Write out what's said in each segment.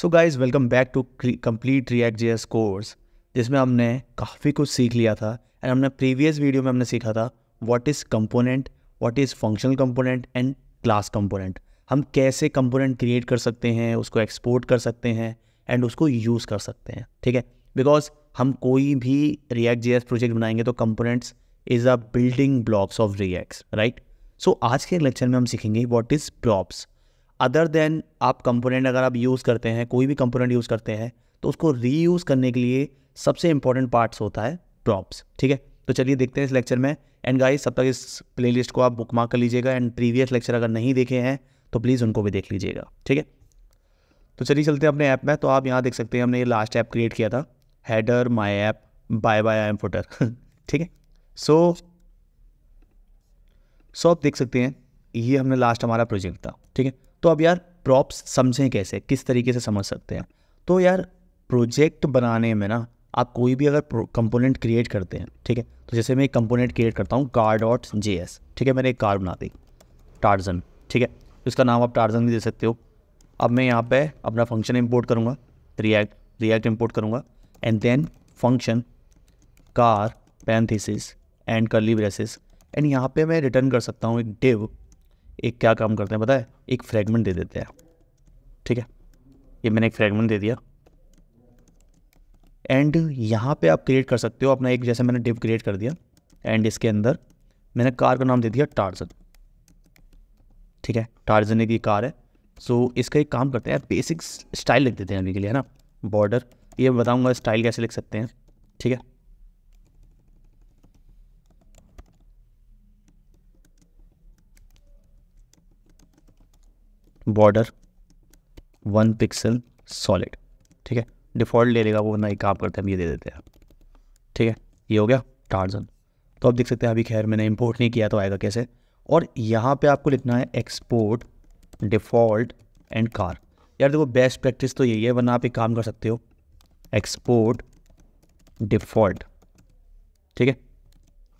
so guys welcome back to complete React J course जिसमें हमने काफ़ी कुछ सीख लिया था एंड हमने प्रीवियस वीडियो में हमने सीखा था what is component what is functional component and class component हम कैसे कंपोनेंट क्रिएट कर सकते हैं उसको एक्सपोर्ट कर सकते हैं एंड उसको यूज़ कर सकते हैं ठीक है बिकॉज हम कोई भी रिएक्ट जे प्रोजेक्ट बनाएंगे तो components is a building blocks of React right so आज के लेक्चर में हम सीखेंगे what is props other then आप कंपोनेंट अगर आप यूज़ करते हैं कोई भी कंपोनेंट यूज़ करते हैं तो उसको रीयूज़ करने के लिए सबसे इंपॉर्टेंट पार्ट्स होता है प्रॉप्स ठीक है तो चलिए देखते हैं इस लेक्चर में एंड गाइस सब तक इस प्लेलिस्ट को आप बुक मार्क कर लीजिएगा एंड प्रीवियस लेक्चर अगर नहीं देखे हैं तो प्लीज़ उनको भी देख लीजिएगा ठीक है तो चलिए चलते हैं अपने ऐप में तो आप यहाँ देख सकते हैं हमने ये लास्ट ऐप क्रिएट किया था header my app bye bye I am footer ठीक है सो सो आप देख सकते हैं ये हमने लास्ट हमारा प्रोजेक्ट था ठीक है तो अब यार प्रॉप्स समझें कैसे किस तरीके से समझ सकते हैं तो यार प्रोजेक्ट बनाने में ना आप कोई भी अगर कंपोनेंट क्रिएट करते हैं ठीक है तो जैसे मैं एक कंपोनेंट क्रिएट करता हूँ कार डॉट जे एस ठीक है मैंने एक कार बना दी टार्जन ठीक है इसका नाम आप टार्जन भी दे सकते हो अब मैं यहाँ पे अपना फंक्शन इंपोर्ट करूँगा रिएक्ट रिएक्ट इंपोर्ट करूँगा एंड देन फंक्शन कार parenthesis and curly braces and यहाँ पे मैं रिटर्न कर सकता हूँ एक डिव एक क्या काम करते हैं पता है एक फ्रेगमेंट दे देते हैं ठीक है ये मैंने एक फ्रेगमेंट दे दिया एंड यहाँ पे आप क्रिएट कर सकते हो अपना एक जैसे मैंने डिप क्रिएट कर दिया एंड इसके अंदर मैंने कार का नाम दे दिया टार्जन ठीक है टार्जन एक कार है सो so, इसका एक काम करते हैं बेसिक स्टाइल लिख देते हैं अभी के लिए है ना बॉर्डर ये बताऊँगा स्टाइल कैसे लिख सकते हैं ठीक है बॉर्डर वन पिक्सल सॉलिड ठीक है डिफ़ॉल्ट ले लेगा वो वरना एक काम करते हैं हम ये दे देते हैं ठीक है ये हो गया टार्जन तो आप देख सकते हैं अभी खैर मैंने इंपोर्ट नहीं किया तो आएगा कैसे और यहाँ पे आपको लिखना है एक्सपोर्ट डिफ़ॉल्ट एंड कार यार देखो बेस्ट प्रैक्टिस तो यही है वरना आप एक काम कर सकते हो एक्सपोर्ट डिफ़ॉल्ट ठीक है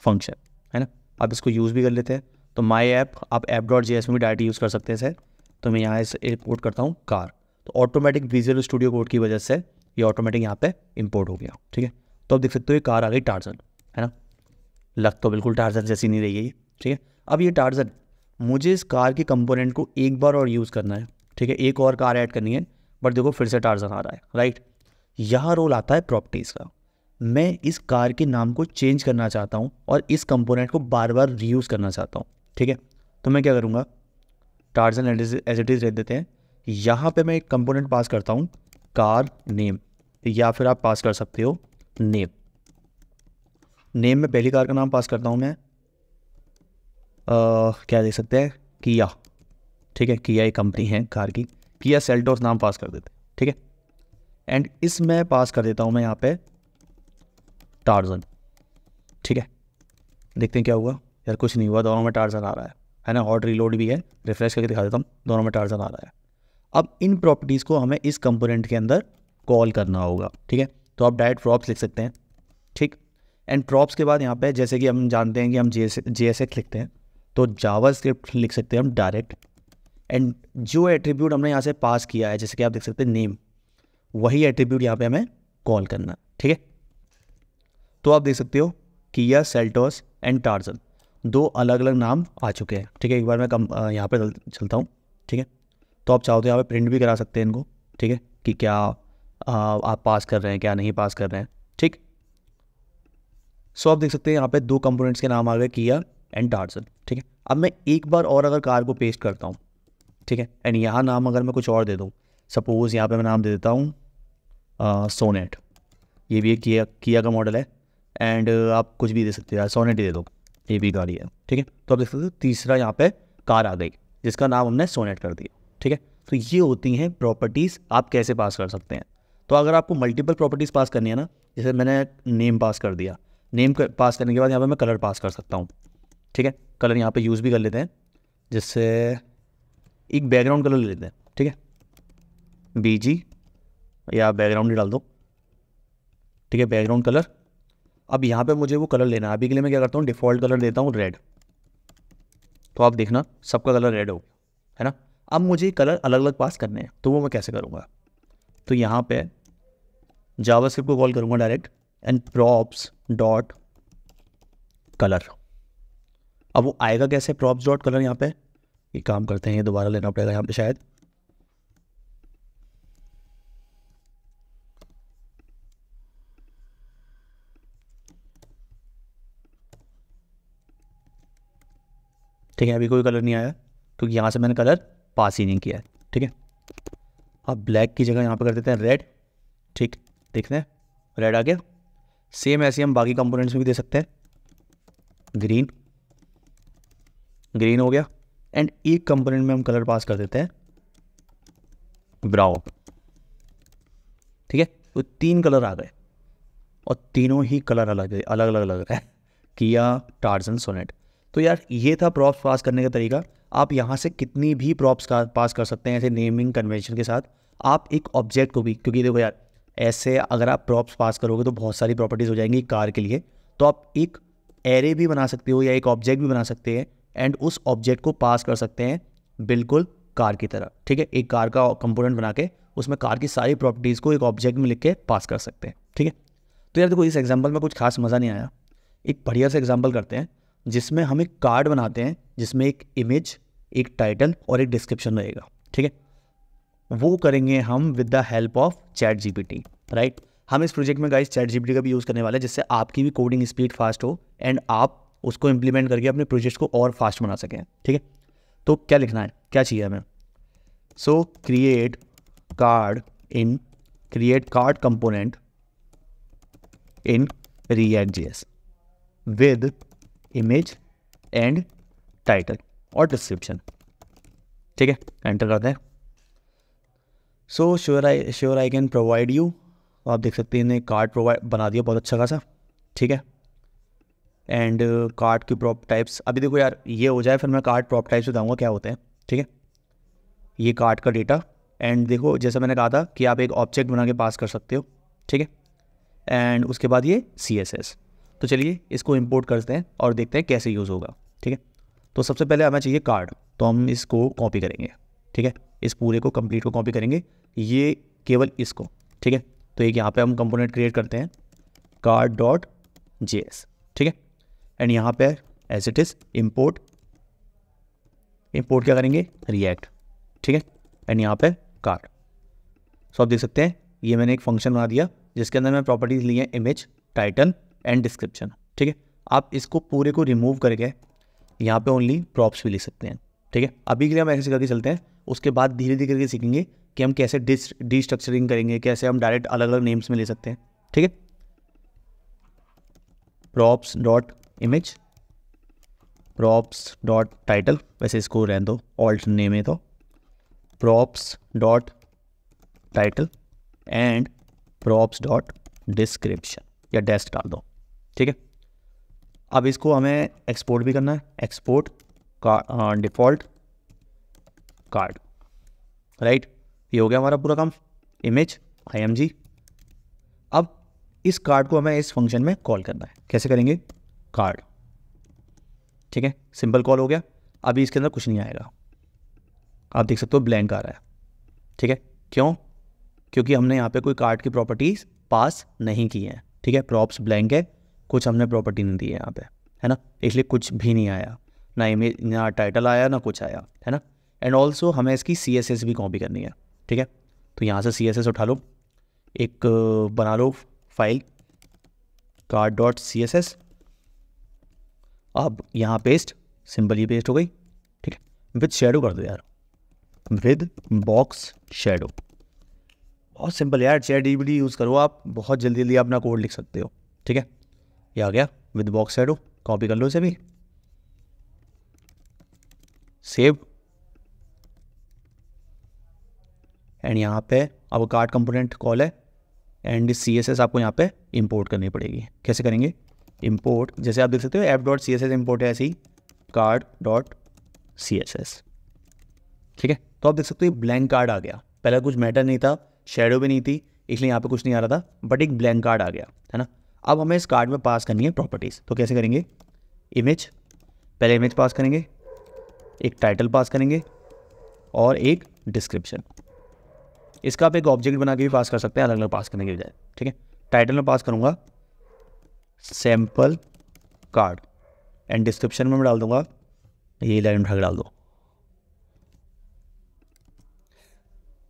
फंक्शन है ना आप इसको यूज़ भी कर लेते हैं तो माई ऐप आप ऐप डॉट जी एस में भी डायरेक्ट यूज़ कर सकते हैं सर तो मैं यहाँ से इम्पोर्ट करता हूँ कार तो ऑटोमेटिक विजुअल स्टूडियो कोड की वजह से ये ऑटोमेटिक यहाँ पे इम्पोर्ट हो गया ठीक है तो अब देख सकते हो ये कार आ गई टार्जन है ना लग तो बिल्कुल टार्जन जैसी नहीं रही है ये ठीक है अब ये टार्जन मुझे इस कार के कंपोनेंट को एक बार और यूज़ करना है ठीक है एक और कार ऐड करनी है बट देखो फिर से टार्जन आ रहा है राइट यहाँ रोल आता है प्रॉपर्टीज़ का मैं इस कार के नाम को चेंज करना चाहता हूँ और इस कंपोनेंट को बार बार रीयूज़ करना चाहता हूँ ठीक है तो मैं क्या करूँगा टार्जन एज इट इज़ रह देते हैं यहाँ पे मैं एक कंपोनेंट पास करता हूँ कार नेम या फिर आप पास कर सकते हो नेम नेम में पहली कार का नाम पास करता हूँ मैं आ, क्या देख सकते हैं किया ठीक है किया एक कंपनी है कार की किया सेल्टोस नाम पास कर देते ठीक है एंड इसमें पास कर देता हूँ मैं यहाँ पे टार्जन ठीक है देखते हैं क्या हुआ यार कुछ नहीं हुआ दोनों में टार्जन आ रहा है है ना हॉट रीलोड भी है रिफ्रेश करके दिखा देता हूँ दोनों में टार्जन आ रहा है अब इन प्रॉपर्टीज़ को हमें इस कंपोनेंट के अंदर कॉल करना होगा ठीक है तो आप डायरेक्ट प्रॉप्स लिख सकते हैं ठीक एंड प्रॉप्स के बाद यहाँ पे जैसे कि हम जानते हैं कि हम जे एस लिखते हैं तो जावा स्क्रिप्ट लिख सकते हैं हम डायरेक्ट एंड जो एट्रीब्यूट हमने यहाँ से पास किया है जैसे कि आप देख सकते हैं नेम वही एट्रीब्यूट यहाँ पर हमें कॉल करना ठीक है तो आप देख सकते हो किया सेल्टोस एंड टार्जन दो अलग अलग नाम आ चुके हैं ठीक है एक बार मैं कम यहाँ पर चलता हूँ ठीक है तो आप चाहो तो यहाँ पर प्रिंट भी करा सकते हैं इनको ठीक है कि क्या आप पास कर रहे हैं क्या नहीं पास कर रहे हैं ठीक सो आप देख सकते हैं यहाँ पे दो कंपोनेंट्स के नाम आ गए किया एंड डार्सन ठीक है अब मैं एक बार और अगर कार को पेस्ट करता हूँ ठीक है एंड यहाँ नाम अगर मैं कुछ और दे दूँ सपोज़ यहाँ पे मैं नाम दे देता हूँ सोनेट ये भी एक किया किया का मॉडल है एंड आप कुछ भी दे सकते हैं सोनेट ही दे दो ये भी गाड़ी है ठीक है तो आप देख सकते हो तीसरा यहाँ पे कार आ गई जिसका नाम हमने सोनेट कर दिया ठीक है तो ये होती हैं प्रॉपर्टीज़ आप कैसे पास कर सकते हैं तो अगर आपको मल्टीपल प्रॉपर्टीज़ पास करनी है ना जैसे मैंने नेम पास कर दिया नेम कर, पास करने के बाद यहाँ पर मैं कलर पास कर सकता हूँ ठीक है कलर यहाँ पर यूज़ भी कर लेते हैं जिससे एक बैकग्राउंड कलर ले लेते हैं ठीक है बीजी या बैकग्राउंड ही डाल दो ठीक है बैकग्राउंड कलर अब यहाँ पे मुझे वो कलर लेना है अभी के लिए मैं क्या करता हूँ डिफ़ॉल्ट कलर देता हूँ रेड तो आप देखना सबका कलर रेड हो है ना अब मुझे कलर अलग अलग पास करने हैं तो वो मैं कैसे करूँगा तो यहाँ पे जावा को कॉल करूँगा direct and props dot colour अब वो आएगा कैसे प्रॉप्स डॉट कलर यहाँ पर ये काम करते हैं ये दोबारा लेना पड़ेगा यहाँ पर शायद ठीक है अभी कोई कलर नहीं आया क्योंकि यहाँ से मैंने कलर पास ही नहीं किया है ठीक है अब ब्लैक की जगह यहाँ पर कर देते हैं रेड ठीक देखते हैं रेड आ गया सेम ऐसे हम बाकी कंपोनेंट्स में भी दे सकते हैं ग्रीन ग्रीन हो गया एंड एक कंपोनेंट में हम कलर पास कर देते हैं ब्राउन ठीक है तो तीन कलर आ गए और तीनों ही कलर अलग अलग अलग लग रहा है किया टार्जन सोनेट तो यार ये था प्रॉप्स पास करने का तरीका आप यहाँ से कितनी भी प्रॉप्स का पास कर सकते हैं ऐसे नेमिंग कन्वेंशन के साथ आप एक ऑब्जेक्ट को भी क्योंकि देखो यार ऐसे अगर आप प्रॉप्स पास करोगे तो बहुत सारी प्रॉपर्टीज़ हो जाएंगी कार के लिए तो आप एक एरे भी बना सकते हो या एक ऑब्जेक्ट भी बना सकते हैं एंड उस ऑब्जेक्ट को पास कर सकते हैं बिल्कुल कार की तरह ठीक है एक कार का कंपोनेंट बना के उसमें कार की सारी प्रॉपर्टीज़ को एक ऑब्जेक्ट में लिख के पास कर सकते हैं ठीक है तो यार देखो इस एग्जाम्पल में कुछ खास मज़ा नहीं आया एक बढ़िया सा एग्जाम्पल करते हैं जिसमें हम एक कार्ड बनाते हैं जिसमें एक इमेज एक टाइटल और एक डिस्क्रिप्शन रहेगा ठीक है वो करेंगे हम with the help of chat GPT right हम इस प्रोजेक्ट में गाइस चैट जीपीटी का भी यूज़ करने वाले हैं जिससे आपकी भी कोडिंग स्पीड फास्ट हो एंड आप उसको इम्प्लीमेंट करके अपने प्रोजेक्ट को और फास्ट बना सकें ठीक है तो क्या लिखना है क्या चाहिए हमें so create card in create card component in React G with image and title और डिस्क्रिप्शन ठीक है एंटर करते हैं so sure I sure I can provide you आप देख सकते हैं इन्हें कार्ड प्रोवाइड बना दिया बहुत अच्छा खासा ठीक है एंड कार्ड की प्रॉप टाइप्स अभी देखो यार ये हो जाए फिर मैं कार्ड प्रॉप टाइप्स बताऊँगा क्या होते हैं ठीक है ये कार्ड का डेटा एंड देखो जैसा मैंने कहा था कि आप एक ऑब्जेक्ट बना के पास कर सकते हो ठीक है एंड उसके बाद ये सी एस एस तो चलिए इसको इम्पोर्ट करते हैं और देखते हैं कैसे यूज़ होगा ठीक है तो सबसे पहले हमें चाहिए कार्ड तो हम इसको कॉपी करेंगे ठीक है इस पूरे को कम्प्लीट को कॉपी करेंगे ये केवल इसको ठीक है तो एक यहाँ पर हम कंपोनेंट क्रिएट करते हैं कार्ड डॉट जे एस ठीक है एंड यहाँ पर as it is import import क्या करेंगे रिएक्ट ठीक है एंड यहाँ पे कार्ड सो तो आप देख सकते हैं ये मैंने एक फंक्शन बना दिया जिसके अंदर मैं प्रॉपर्टीज़ ली हैं इमेज टाइटन एंड डिस्क्रिप्शन ठीक है आप इसको पूरे को रिमूव करके यहाँ पे ओनली प्रॉप्स भी लिख सकते हैं ठीक है अभी के लिए हम ऐसे करके चलते हैं उसके बाद धीरे धीरे करके सीखेंगे कि हम कैसे डिस्ट्रक्चरिंग करेंगे कैसे हम डायरेक्ट अलग अलग नेम्स में ले सकते हैं ठीक है props dot image props dot title वैसे इसको रहने दो ऑल्ट नेम है तो props dot title and props dot description या डेस्ट डाल दो ठीक है अब इसको हमें एक्सपोर्ट भी करना है एक्सपोर्ट का डिफ़ॉल्ट कार्ड राइट ये हो गया हमारा पूरा काम इमेज आईएमजी अब इस कार्ड को हमें इस फंक्शन में कॉल करना है कैसे करेंगे कार्ड ठीक है सिंपल कॉल हो गया अभी इसके अंदर कुछ नहीं आएगा आप देख सकते हो ब्लैंक आ रहा है ठीक है क्यों क्योंकि हमने यहाँ पे कोई कार्ड की प्रॉपर्टीज़ पास नहीं की हैं ठीक है प्रॉप्स ब्लैंक है कुछ हमने प्रॉपर्टी नहीं दी है यहाँ पे है ना इसलिए कुछ भी नहीं आया ना इमेज ना टाइटल आया ना कुछ आया है ना एंड ऑल्सो हमें इसकी सी एस एस भी कॉपी करनी है ठीक है तो यहाँ से सी एस एस उठा लो एक बना लो file card dot C S S अब यहाँ पेस्ट सिंपल ही पेस्ट हो गई ठीक है विद शेडो कर दो यार विद बॉक्स शेडो बहुत सिंपल यार चेयर डी यूज़ करो आप बहुत जल्दी जल्दी अपना कोड लिख सकते हो ठीक है ये आ गया विद बॉक्स शैडो कॉपी कर लो इसे भी सेव एंड यहाँ पे अब कार्ड कंपोनेंट कॉल है एंड सी एस एस आपको यहाँ पे इंपोर्ट करनी पड़ेगी कैसे करेंगे इंपोर्ट जैसे आप देख सकते हो app dot C S S import है ऐसे ही card dot C S S ठीक है तो आप देख सकते हो ये ब्लैंक कार्ड आ गया पहले कुछ मैटर नहीं था शेडो भी नहीं थी इसलिए यहाँ पे कुछ नहीं आ रहा था बट एक ब्लैंक कार्ड आ गया है ना अब हमें इस कार्ड में पास करनी है प्रॉपर्टीज़ तो कैसे करेंगे इमेज पहले इमेज पास करेंगे एक टाइटल पास करेंगे और एक डिस्क्रिप्शन इसका आप एक ऑब्जेक्ट बना के भी पास कर सकते हैं अलग अलग पास करने के बजाय ठीक है टाइटल में पास करूँगा सैम्पल कार्ड एंड डिस्क्रिप्शन में मैं डाल दूंगा ये लाइन भाग डाल दो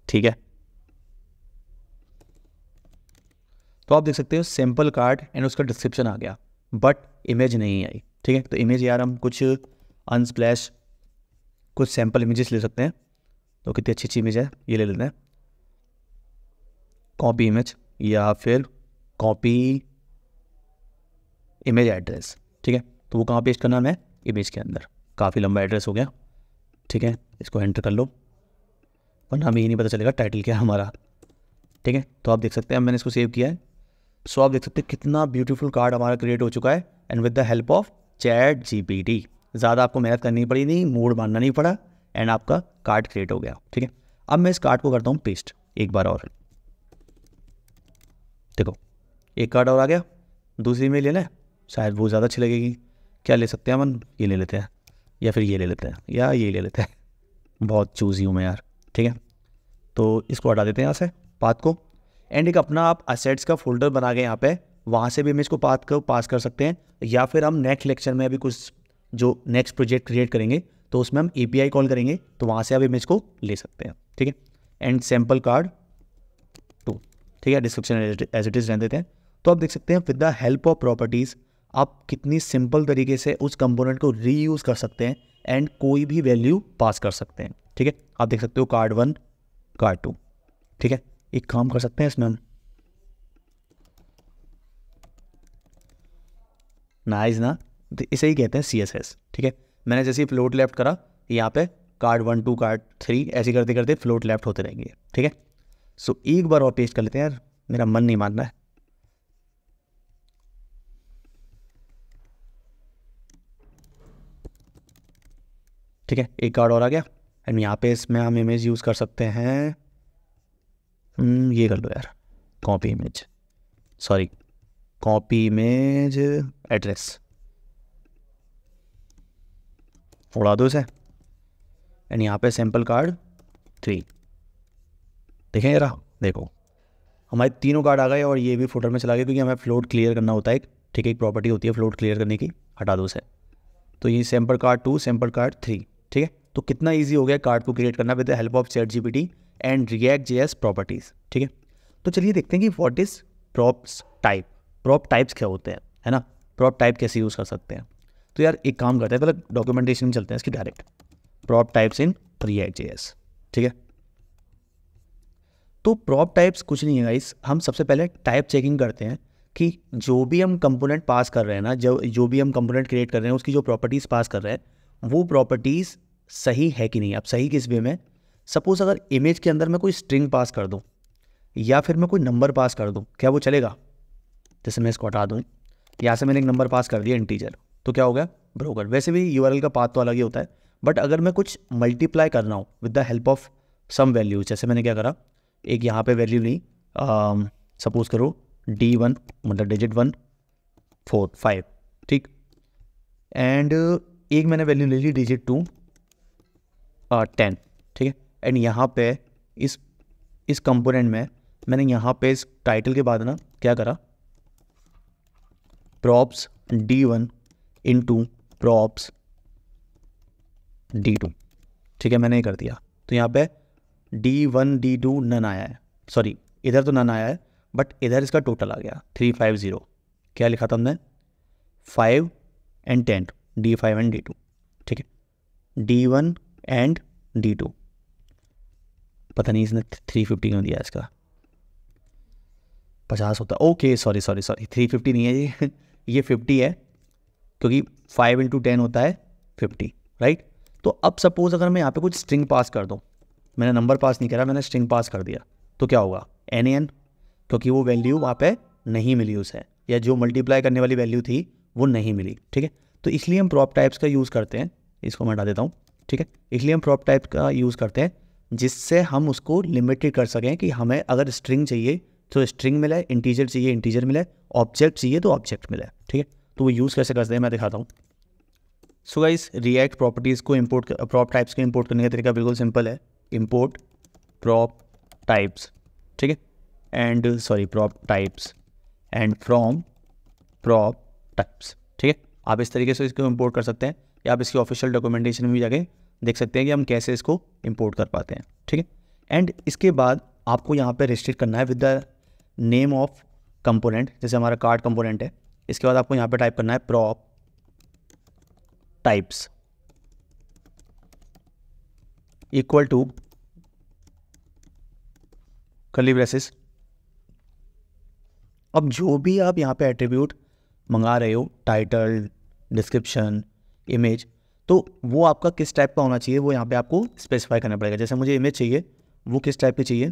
ठीक है तो आप देख सकते हो सैम्पल कार्ड एंड उसका डिस्क्रिप्शन आ गया बट इमेज नहीं आई ठीक है तो इमेज यार हम कुछ अनस्प्लैश कुछ सैम्पल इमेजेस ले सकते हैं तो कितनी अच्छी अच्छी इमेज है ये ले लेते हैं कॉपी इमेज या फिर कॉपी इमेज एड्रेस ठीक है तो वो कहाँ पेस्ट करना है इमेज के अंदर काफ़ी लंबा एड्रेस हो गया ठीक है इसको एंटर कर लो वरना हमें ये नहीं पता चलेगा टाइटल क्या है हमारा ठीक है तो आप देख सकते हैं मैंने इसको सेव किया है सो आप देख सकते हैं तो कितना ब्यूटीफुल कार्ड हमारा क्रिएट हो चुका है and with the help of chat GPT ज़्यादा आपको मेहनत करनी पड़ी नहीं मूड मानना नहीं पड़ा एंड आपका कार्ड क्रिएट हो गया ठीक है अब मैं इस कार्ड को करता हूँ पेस्ट एक बार और देखो एक कार्ड और आ गया दूसरी में लेना है शायद वो ज़्यादा अच्छी लगेगी क्या ले सकते हैं अमन ये ले लेते हैं या फिर ये ले लेते हैं या ये ले लेते हैं बहुत चूज़ी हूँ मैं यार ठीक है तो इसको हटा देते हैं यहाँ से पात को एंड एक अपना आप असेट्स का फोल्डर बना के यहाँ पे वहाँ से भी हम इसको पास कर पास कर सकते हैं या फिर हम नेक्स्ट लेक्चर में अभी कुछ जो नेक्स्ट प्रोजेक्ट क्रिएट करेंगे तो उसमें हम ए कॉल करेंगे तो वहाँ से आप इमेज को ले सकते हैं ठीक है एंड सैम्पल कार्ड टू ठीक है डिस्क्रिप्शन एज इट इज़ रहने देते हैं तो आप देख सकते हैं with the help of properties आप कितनी सिंपल तरीके से उस कंपोनेंट को रीयूज़ कर सकते हैं एंड कोई भी वैल्यू पास कर सकते हैं ठीक है आप देख सकते हो कार्ड वन कार्ड टू ठीक है एक काम कर सकते हैं इसमें हम नाइज ना तो इसे ही कहते हैं सी एस एस ठीक है मैंने जैसे ही फ्लोट लेफ्ट करा यहाँ पे card one two card three ऐसे करते करते फ्लोट लेफ्ट होते रहेंगे ठीक है सो so, एक बार और पेस्ट कर लेते हैं यार मेरा मन नहीं मानना है ठीक है एक कार्ड और आ गया एंड यहाँ पे इसमें हम इमेज यूज़ कर सकते हैं Hmm, ये कर लो यार copy image sorry copy image address उड़ा दो इसे एंड यहाँ पे सैम्पल कार्ड थ्री देखें जरा देखो हमारे तीनों कार्ड आ गए और ये भी फोटर में चला गया क्योंकि हमें फ्लोट क्लियर करना होता है एक ठीक है एक प्रॉपर्टी होती है फ्लोट क्लियर करने की हटा दो उसे तो ये sample card two sample card three ठीक है तो कितना ईजी हो गया कार्ड को क्रिएट करना with help of chat G and React JS properties ठीक है तो चलिए देखते हैं कि what is props type prop types क्या होते हैं है ना प्रॉप टाइप कैसे यूज़ कर सकते हैं तो यार एक काम करते हैं पहले डॉक्यूमेंटेशन चलते हैं इसकी direct prop types in React J ठीक है तो प्रॉप टाइप्स कुछ नहीं है गाइस हम सबसे पहले टाइप चेकिंग करते हैं कि जो भी हम कंपोनेंट पास कर रहे हैं ना जो जो भी हम कंपोनेंट क्रिएट कर रहे हैं उसकी जो प्रॉपर्टीज़ पास कर रहे हैं वो प्रॉपर्टीज़ सही है कि नहीं अब सही किस वे में सपोज़ अगर इमेज के अंदर मैं कोई स्ट्रिंग पास कर दूँ या फिर मैं कोई नंबर पास कर दूँ क्या वो चलेगा जैसे मैं इसको हटा दूँ यहाँ से मैंने एक नंबर पास कर दिया इंटीजर तो क्या हो गया ब्रोकर वैसे भी यू का पाथ तो अलग ही होता है बट अगर मैं कुछ मल्टीप्लाई कर रहा हूँ with the help of some values जैसे मैंने क्या करा एक यहाँ पे वैल्यू ली सपोज करो डी वन मतलब डिजिट वन फोर फाइव ठीक एंड एक मैंने वैल्यू ले ली डिजिट टू टेन एंड यहाँ पे इस इस कंपोनेंट में मैंने यहाँ पे इस टाइटल के बाद ना क्या करा props D one into props D two ठीक है मैंने ये कर दिया तो यहाँ पे D one D two NaN आया है सॉरी इधर तो नन आया है बट इधर इसका टोटल आ गया थ्री फाइव ज़ीरो क्या लिखा था हमने five and ten D five and D two ठीक है D one and D two पता नहीं इसने थ्री फिफ्टी क्यों दिया इसका पचास होता okay sorry sorry sorry three fifty नहीं है ये ये फिफ्टी है क्योंकि फाइव इंटू टेन होता है फिफ्टी राइट तो अब सपोज़ अगर मैं यहाँ पे कुछ स्ट्रिंग पास कर दूँ मैंने नंबर पास नहीं करा मैंने स्ट्रिंग पास कर दिया तो क्या होगा एन एन क्योंकि वो वैल्यू वहाँ पे नहीं मिली उसे या जो मल्टीप्लाई करने वाली वैल्यू थी वो नहीं मिली ठीक है तो इसलिए हम प्रॉप टाइप्स का यूज़ करते हैं इसको मैं हटा देता हूँ ठीक है इसलिए हम प्रॉप टाइप का यूज़ करते हैं जिससे हम उसको लिमिटेड कर सकें कि हमें अगर स्ट्रिंग चाहिए तो स्ट्रिंग मिले इंटीजर चाहिए इंटीजर मिले ऑब्जेक्ट चाहिए तो ऑब्जेक्ट मिले ठीक है तो वो यूज़ कैसे करते हैं मैं दिखाता हूँ सो गाइस रिएक्ट प्रॉपर्टीज़ को इम्पोर्ट प्रॉप टाइप्स को इम्पोर्ट करने का तरीका बिल्कुल सिंपल है इम्पोर्ट प्रॉप टाइप्स ठीक है and sorry prop types and from prop types ठीक है आप इस तरीके से इसको इम्पोर्ट कर सकते हैं या आप इसकी ऑफिशियल डॉक्यूमेंटेशन में भी जाके देख सकते हैं कि हम कैसे इसको इम्पोर्ट कर पाते हैं ठीक है एंड इसके बाद आपको यहाँ पे रजिस्टर करना है with the name of component जैसे हमारा कार्ड कंपोनेंट है इसके बाद आपको यहाँ पे टाइप करना है prop types equal to curly braces अब जो भी आप यहाँ पे एट्रीब्यूट मंगा रहे हो टाइटल डिस्क्रिप्शन इमेज तो वो आपका किस टाइप का होना चाहिए वो यहाँ पे आपको स्पेसिफाई करना पड़ेगा जैसे मुझे इमेज चाहिए वो किस टाइप की चाहिए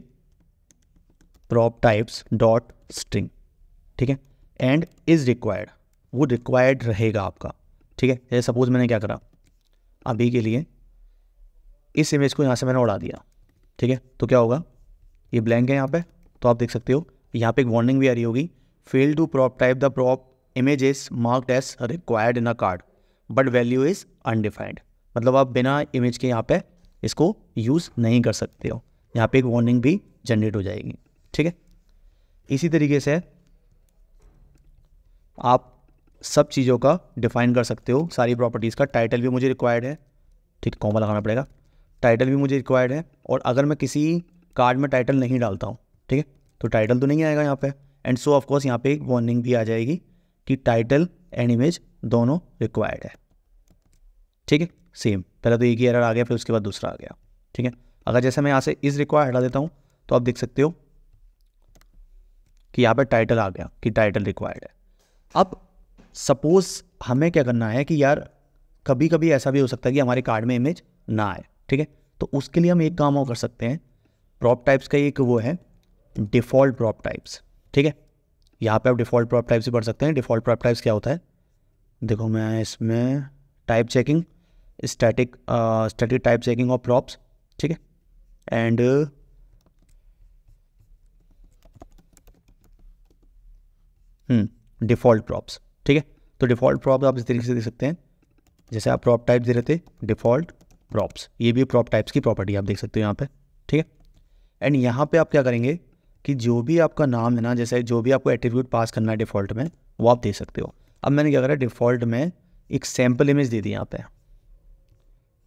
प्रॉप टाइप्स डॉट स्ट्रिंग ठीक है एंड इज़ रिक्वायर्ड वो रिक्वायर्ड रहेगा आपका ठीक है जैसे सपोज मैंने क्या करा अभी के लिए इस इमेज को यहाँ से मैंने उड़ा दिया ठीक है तो क्या होगा ये ब्लैंक है यहाँ पे तो आप देख सकते हो यहाँ पे एक वार्निंग भी आ रही होगी fail to prop type the prop image is marked as required in a card but value is undefined मतलब आप बिना इमेज के यहाँ पे इसको यूज़ नहीं कर सकते हो यहाँ पे एक वार्निंग भी जनरेट हो जाएगी ठीक है इसी तरीके से आप सब चीज़ों का डिफाइन कर सकते हो सारी प्रॉपर्टीज़ का टाइटल भी मुझे रिक्वायर्ड है ठीक कॉमा लगाना पड़ेगा टाइटल भी मुझे रिक्वायर्ड है और अगर मैं किसी कार्ड में टाइटल नहीं डालता हूँ ठीक है तो टाइटल तो नहीं आएगा यहाँ पे एंड सो ऑफ कोर्स यहाँ पे एक वार्निंग भी आ जाएगी कि टाइटल एंड इमेज दोनों रिक्वायर्ड है ठीक है सेम पहले तो एक ही एरर आ गया फिर उसके बाद दूसरा आ गया ठीक है अगर जैसे मैं यहाँ से इज़ रिक्वायर हटा देता हूँ तो आप देख सकते हो कि यहाँ पर टाइटल आ गया कि टाइटल रिक्वायर्ड है अब सपोज़ हमें क्या करना है कि यार कभी कभी ऐसा भी हो सकता है कि हमारे कार्ड में इमेज ना आए ठीक है तो उसके लिए हम एक काम और कर सकते हैं प्रॉप टाइप्स का एक वो है डिफ़ॉल्ट प्रॉप टाइप्स ठीक है यहाँ पे आप डिफ़ॉल्ट प्रॉप टाइप्स भी पढ़ सकते हैं डिफ़ॉल्ट प्रॉप टाइप्स क्या होता है देखो मैं इसमें type checking static static type checking of props ठीक है एंड डिफ़ॉल्ट प्रॉप्स ठीक है तो डिफ़ॉल्ट प्रॉप्स आप इस तरीके से देख सकते हैं जैसे आप प्रॉप टाइप दे रहे थे डिफ़ॉल्ट प्रॉप्स ये भी प्रॉप टाइप्स की प्रॉपर्टी आप देख सकते हो यहाँ पे ठीक है एंड यहाँ पे आप क्या करेंगे कि जो भी आपका नाम है ना जैसे जो भी आपको एट्रीब्यूट पास करना है डिफ़ॉल्ट में वो आप दे सकते हो अब मैंने क्या करा डिफ़ॉल्ट में एक सैम्पल इमेज दे दी यहाँ पर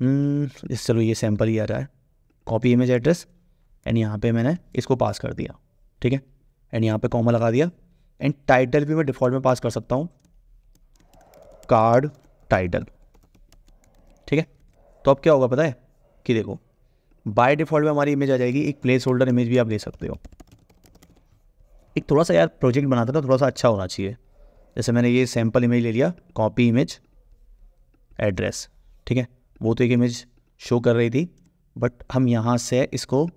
हम्म, इस चलो ये सैम्पल ही आ रहा है कॉपी इमेज एड्रेस एंड यहाँ पे मैंने इसको पास कर दिया ठीक है एंड यहाँ पे कॉमा लगा दिया एंड टाइटल भी मैं डिफ़ॉल्ट में पास कर सकता हूँ कार्ड टाइटल ठीक है तो अब क्या होगा पता है कि देखो बाय डिफ़ॉल्ट में हमारी इमेज आ जाएगी एक प्लेस होल्डर इमेज भी आप ले सकते हो एक थोड़ा सा यार प्रोजेक्ट बनाता ना थोड़ा सा अच्छा होना चाहिए जैसे मैंने ये सैम्पल इमेज ले लिया कॉपी इमेज एड्रेस ठीक है वो तो एक इमेज शो कर रही थी बट हम यहाँ से इसको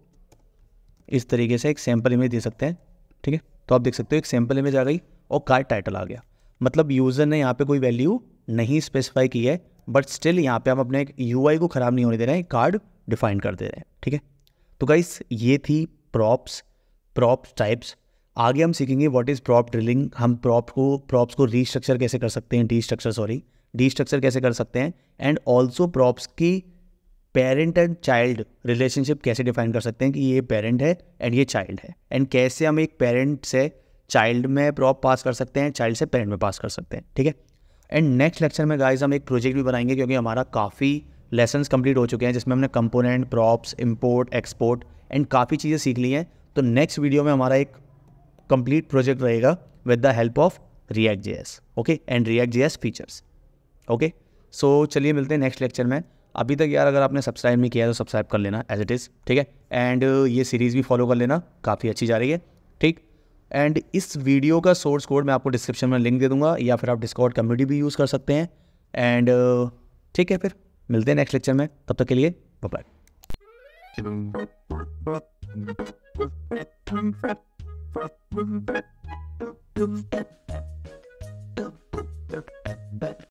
इस तरीके से एक सैम्पल इमेज दे सकते हैं ठीक है तो आप देख सकते हो एक सैम्पल इमेज आ गई और कार्ड टाइटल आ गया मतलब यूज़र ने यहाँ पे कोई वैल्यू नहीं स्पेसिफाई की है बट स्टिल यहाँ पे हम अपने यू को ख़राब नहीं होने दे रहे हैं कार्ड डिफाइन कर दे रहे हैं ठीक है तो गाइस ये थी प्रॉप्स प्रॉप्स टाइप्स आगे हम सीखेंगे व्हाट इज़ प्रॉप ड्रिलिंग हम प्रॉप को प्रॉप्स को रीस्ट्रक्चर कैसे कर सकते हैं डी स्ट्रक्चर सॉरी डिस्ट्रक्चर कैसे कर सकते हैं एंड ऑल्सो प्रॉप्स की पेरेंट एंड चाइल्ड रिलेशनशिप कैसे डिफाइन कर सकते हैं कि ये पेरेंट है एंड ये चाइल्ड है एंड कैसे हम एक पेरेंट से चाइल्ड में प्रॉप पास कर सकते हैं चाइल्ड से पेरेंट में पास कर सकते हैं ठीक है एंड नेक्स्ट लेक्चर में गाइज हम एक प्रोजेक्ट भी बनाएंगे क्योंकि हमारा काफ़ी लेसन्स कंप्लीट हो चुके हैं जिसमें हमने component props import export and काफ़ी चीज़ें सीख ली हैं तो नेक्स्ट वीडियो में हमारा एक कंप्लीट प्रोजेक्ट रहेगा with the help of React J okay and React J features okay so चलिए मिलते हैं नेक्स्ट लेक्चर में अभी तक यार अगर आपने सब्सक्राइब नहीं किया है तो सब्सक्राइब कर लेना एज इट इज़ ठीक है एंड uh, ये सीरीज़ भी फॉलो कर लेना काफ़ी अच्छी जा रही है ठीक एंड इस वीडियो का सोर्स कोड मैं आपको डिस्क्रिप्शन में लिंक दे दूंगा या फिर आप डिस्कॉर्ड कम्युनिटी भी यूज़ कर सकते हैं एंड uh, ठीक है फिर मिलते हैं नेक्स्ट लेक्चर में तब तक के लिए बाय